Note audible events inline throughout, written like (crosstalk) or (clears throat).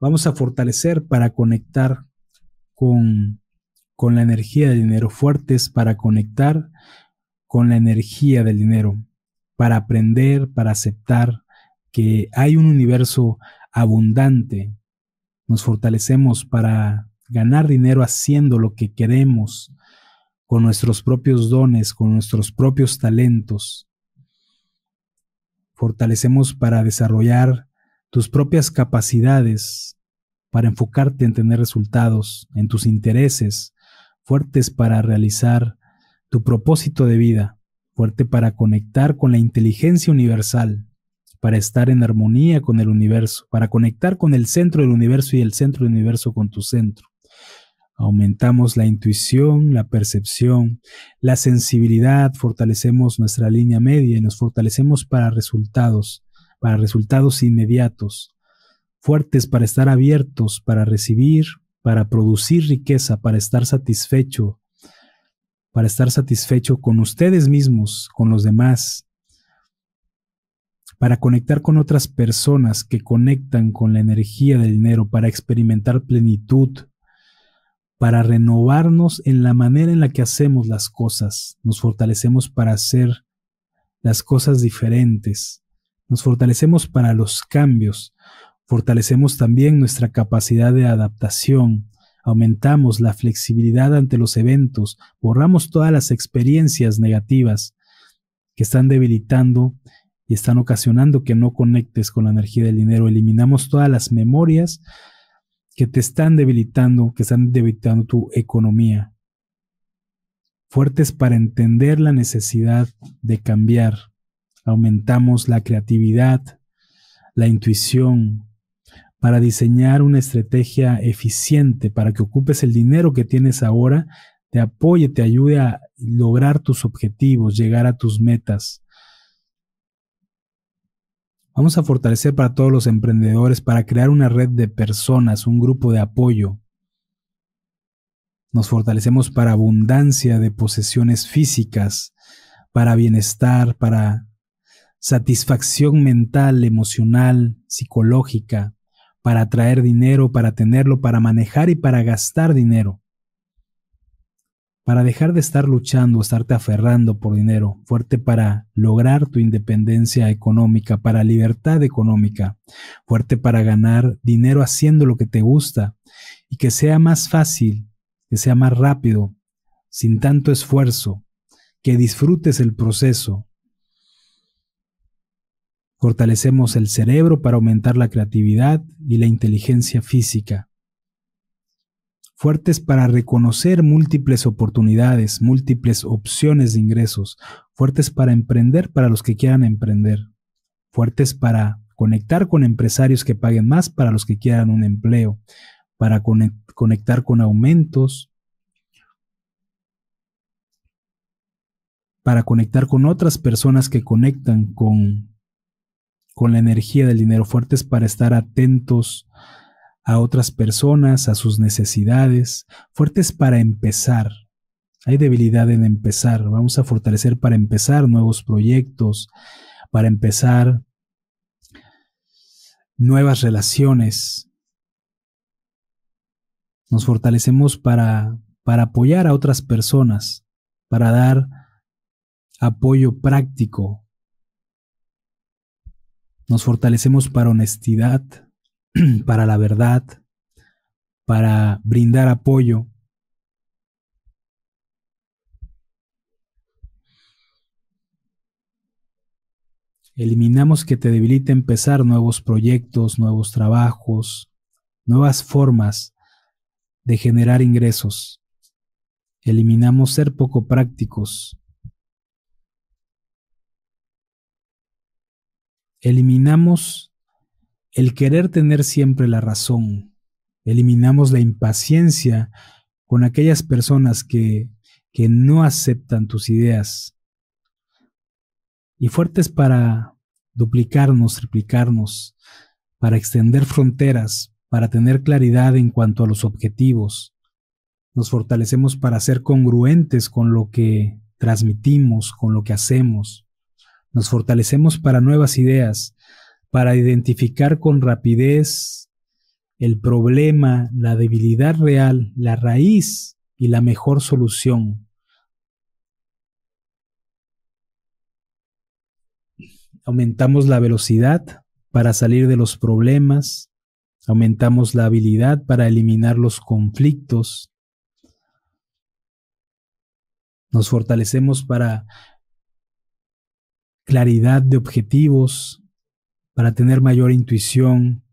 vamos a fortalecer para conectar con, la energía del dinero, fuertes para conectar con la energía del dinero, para aprender, para aceptar que hay un universo abundante. Nos fortalecemos para ganar dinero haciendo lo que queremos, con nuestros propios dones, con nuestros propios talentos. Fortalecemos para desarrollar tus propias capacidades para enfocarte en tener resultados, en tus intereses, fuertes para realizar tu propósito de vida, fuerte para conectar con la inteligencia universal, para estar en armonía con el universo, para conectar con el centro del universo y el centro del universo con tu centro. Aumentamos la intuición, la percepción, la sensibilidad, fortalecemos nuestra línea media y nos fortalecemos para resultados para resultados inmediatos, fuertes para estar abiertos, para recibir, para producir riqueza, para estar satisfecho, para estar satisfecho con ustedes mismos, con los demás, para conectar con otras personas que conectan con la energía del dinero, para experimentar plenitud, para renovarnos en la manera en la que hacemos las cosas, nos fortalecemos para hacer las cosas diferentes, nos fortalecemos para los cambios. Fortalecemos también nuestra capacidad de adaptación. Aumentamos la flexibilidad ante los eventos. Borramos todas las experiencias negativas que están debilitando y están ocasionando que no conectes con la energía del dinero. Eliminamos todas las memorias que te están debilitando, que están debilitando tu economía. Fuertes para entender la necesidad de cambiar aumentamos la creatividad, la intuición, para diseñar una estrategia eficiente para que ocupes el dinero que tienes ahora, te apoye, te ayude a lograr tus objetivos, llegar a tus metas. Vamos a fortalecer para todos los emprendedores, para crear una red de personas, un grupo de apoyo. Nos fortalecemos para abundancia de posesiones físicas, para bienestar, para satisfacción mental, emocional, psicológica, para atraer dinero, para tenerlo, para manejar y para gastar dinero. Para dejar de estar luchando, estarte aferrando por dinero, fuerte para lograr tu independencia económica, para libertad económica, fuerte para ganar dinero haciendo lo que te gusta y que sea más fácil, que sea más rápido, sin tanto esfuerzo, que disfrutes el proceso, Fortalecemos el cerebro para aumentar la creatividad y la inteligencia física. Fuertes para reconocer múltiples oportunidades, múltiples opciones de ingresos. Fuertes para emprender para los que quieran emprender. Fuertes para conectar con empresarios que paguen más para los que quieran un empleo. Para conectar con aumentos, para conectar con otras personas que conectan con con la energía del dinero, fuertes para estar atentos a otras personas, a sus necesidades, fuertes para empezar. Hay debilidad en empezar, vamos a fortalecer para empezar nuevos proyectos, para empezar nuevas relaciones. Nos fortalecemos para, apoyar a otras personas, para dar apoyo práctico, nos fortalecemos para honestidad, (clears throat) para la verdad, para brindar apoyo. Eliminamos que te debilite empezar nuevos proyectos, nuevos trabajos, nuevas formas de generar ingresos. Eliminamos ser poco prácticos, eliminamos el querer tener siempre la razón, eliminamos la impaciencia con aquellas personas que, no aceptan tus ideas. Y fuertes para duplicarnos, triplicarnos, para extender fronteras, para tener claridad en cuanto a los objetivos. Nos fortalecemos para ser congruentes con lo que transmitimos, con lo que hacemos. Nos fortalecemos para nuevas ideas, para identificar con rapidez el problema, la debilidad real, la raíz y la mejor solución. Aumentamos la velocidad para salir de los problemas, aumentamos la habilidad para eliminar los conflictos, nos fortalecemos para claridad de objetivos, para tener mayor intuición.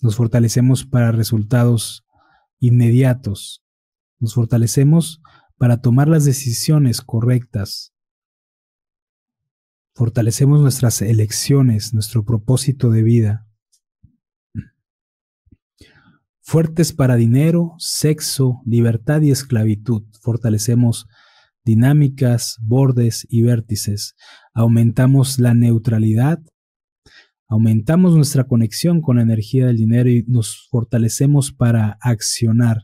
Nos fortalecemos para resultados inmediatos. Nos fortalecemos para tomar las decisiones correctas. Fortalecemos nuestras elecciones, nuestro propósito de vida. Fuertes para dinero, sexo, libertad y esclavitud. Fortalecemos dinámicas, bordes y vértices. Aumentamos la neutralidad, aumentamos nuestra conexión con la energía del dinero y nos fortalecemos para accionar.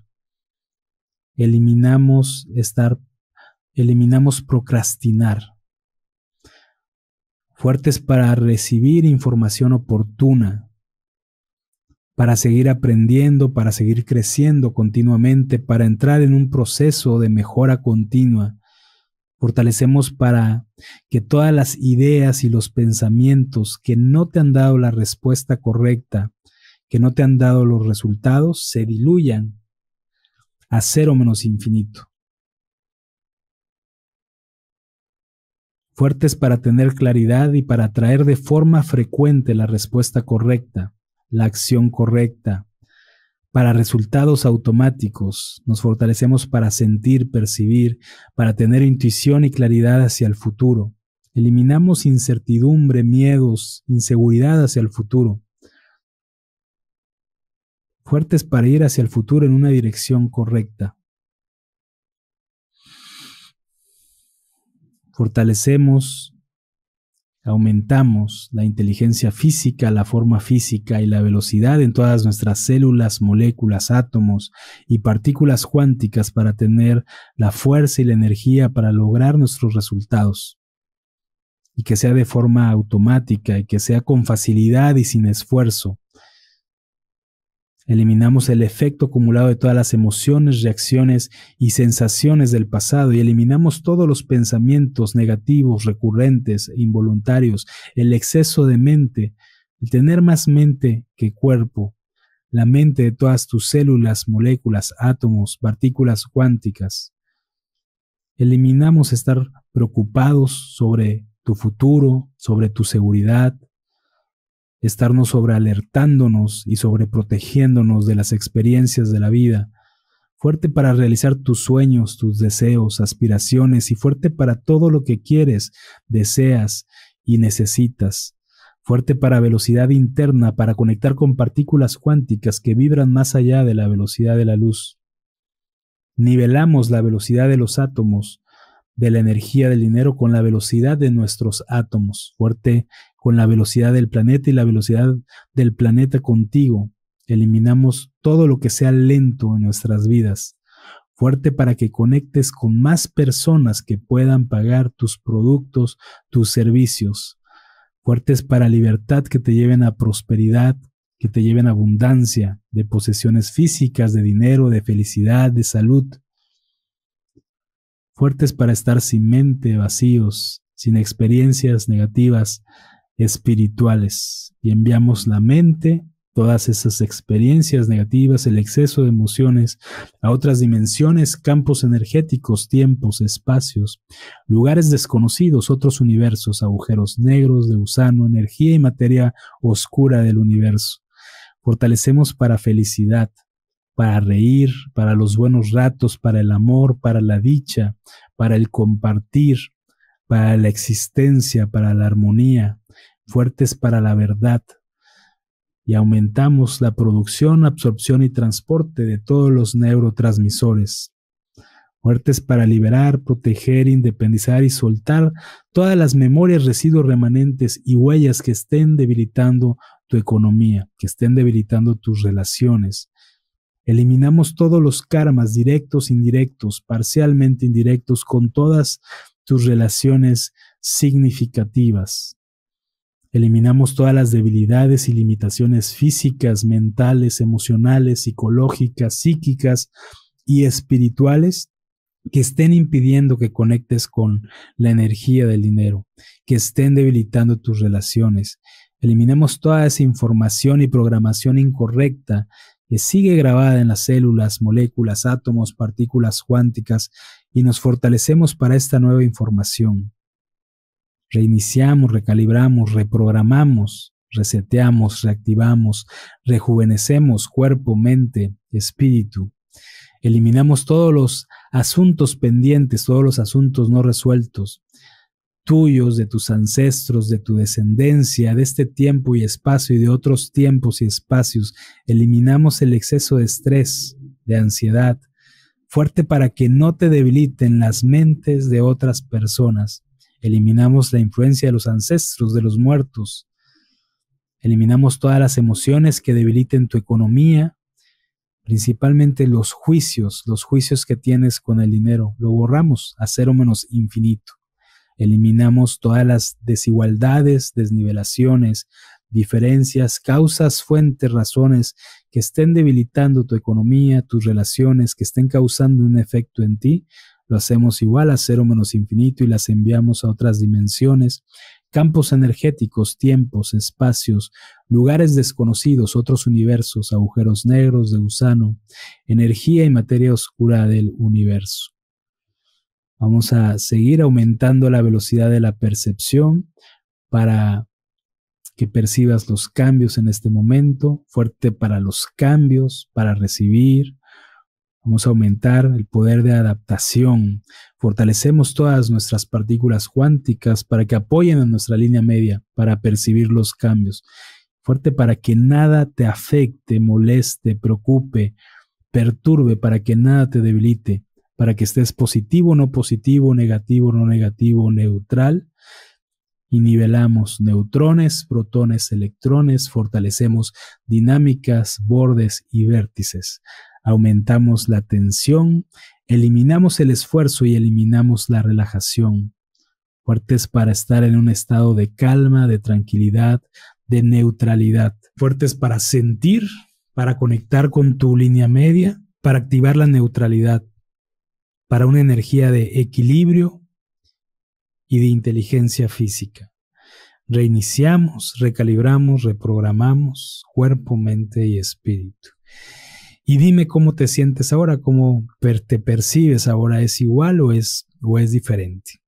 Eliminamos estar, eliminamos procrastinar. Fuertes para recibir información oportuna, para seguir aprendiendo, para seguir creciendo continuamente, para entrar en un proceso de mejora continua, Fortalecemos para que todas las ideas y los pensamientos que no te han dado la respuesta correcta, que no te han dado los resultados, se diluyan a cero menos infinito. Fuertes para tener claridad y para traer de forma frecuente la respuesta correcta, la acción correcta, para resultados automáticos, nos fortalecemos para sentir, percibir, para tener intuición y claridad hacia el futuro. Eliminamos incertidumbre, miedos, inseguridad hacia el futuro. Fuertes para ir hacia el futuro en una dirección correcta. Fortalecemos aumentamos la inteligencia física, la forma física y la velocidad en todas nuestras células, moléculas, átomos y partículas cuánticas para tener la fuerza y la energía para lograr nuestros resultados. Y que sea de forma automática y que sea con facilidad y sin esfuerzo. Eliminamos el efecto acumulado de todas las emociones, reacciones y sensaciones del pasado y eliminamos todos los pensamientos negativos, recurrentes, e involuntarios, el exceso de mente, el tener más mente que cuerpo, la mente de todas tus células, moléculas, átomos, partículas cuánticas. Eliminamos estar preocupados sobre tu futuro, sobre tu seguridad, estarnos sobrealertándonos y sobreprotegiéndonos de las experiencias de la vida, fuerte para realizar tus sueños, tus deseos, aspiraciones y fuerte para todo lo que quieres, deseas y necesitas, fuerte para velocidad interna para conectar con partículas cuánticas que vibran más allá de la velocidad de la luz. Nivelamos la velocidad de los átomos, de la energía del dinero con la velocidad de nuestros átomos, fuerte con la velocidad del planeta y la velocidad del planeta contigo. Eliminamos todo lo que sea lento en nuestras vidas. Fuerte para que conectes con más personas que puedan pagar tus productos, tus servicios. Fuertes para libertad que te lleven a prosperidad, que te lleven a abundancia de posesiones físicas, de dinero, de felicidad, de salud fuertes para estar sin mente, vacíos, sin experiencias negativas, espirituales y enviamos la mente, todas esas experiencias negativas, el exceso de emociones a otras dimensiones, campos energéticos, tiempos, espacios, lugares desconocidos, otros universos, agujeros negros de gusano, energía y materia oscura del universo. Fortalecemos para felicidad, para reír, para los buenos ratos, para el amor, para la dicha, para el compartir, para la existencia, para la armonía, fuertes para la verdad. Y aumentamos la producción, absorción y transporte de todos los neurotransmisores. Fuertes para liberar, proteger, independizar y soltar todas las memorias, residuos remanentes y huellas que estén debilitando tu economía, que estén debilitando tus relaciones, Eliminamos todos los karmas directos, indirectos, parcialmente indirectos, con todas tus relaciones significativas. Eliminamos todas las debilidades y limitaciones físicas, mentales, emocionales, psicológicas, psíquicas y espirituales que estén impidiendo que conectes con la energía del dinero, que estén debilitando tus relaciones. Eliminemos toda esa información y programación incorrecta que sigue grabada en las células, moléculas, átomos, partículas cuánticas y nos fortalecemos para esta nueva información. Reiniciamos, recalibramos, reprogramamos, reseteamos, reactivamos, rejuvenecemos cuerpo, mente, espíritu. Eliminamos todos los asuntos pendientes, todos los asuntos no resueltos tuyos, de tus ancestros, de tu descendencia, de este tiempo y espacio y de otros tiempos y espacios. Eliminamos el exceso de estrés, de ansiedad, fuerte para que no te debiliten las mentes de otras personas. Eliminamos la influencia de los ancestros, de los muertos. Eliminamos todas las emociones que debiliten tu economía, principalmente los juicios, los juicios que tienes con el dinero. Lo borramos a cero menos infinito. Eliminamos todas las desigualdades, desnivelaciones, diferencias, causas, fuentes, razones que estén debilitando tu economía, tus relaciones, que estén causando un efecto en ti, lo hacemos igual a cero menos infinito y las enviamos a otras dimensiones, campos energéticos, tiempos, espacios, lugares desconocidos, otros universos, agujeros negros de gusano, energía y materia oscura del universo. Vamos a seguir aumentando la velocidad de la percepción para que percibas los cambios en este momento, fuerte para los cambios, para recibir. Vamos a aumentar el poder de adaptación. Fortalecemos todas nuestras partículas cuánticas para que apoyen a nuestra línea media para percibir los cambios. Fuerte para que nada te afecte, moleste, preocupe, perturbe, para que nada te debilite para que estés positivo, no positivo, negativo, no negativo, neutral. Y nivelamos neutrones, protones, electrones, fortalecemos dinámicas, bordes y vértices. Aumentamos la tensión, eliminamos el esfuerzo y eliminamos la relajación. Fuertes para estar en un estado de calma, de tranquilidad, de neutralidad. Fuertes para sentir, para conectar con tu línea media, para activar la neutralidad para una energía de equilibrio y de inteligencia física. Reiniciamos, recalibramos, reprogramamos cuerpo, mente y espíritu. Y dime cómo te sientes ahora, cómo te percibes ahora, ¿es igual o es, o es diferente?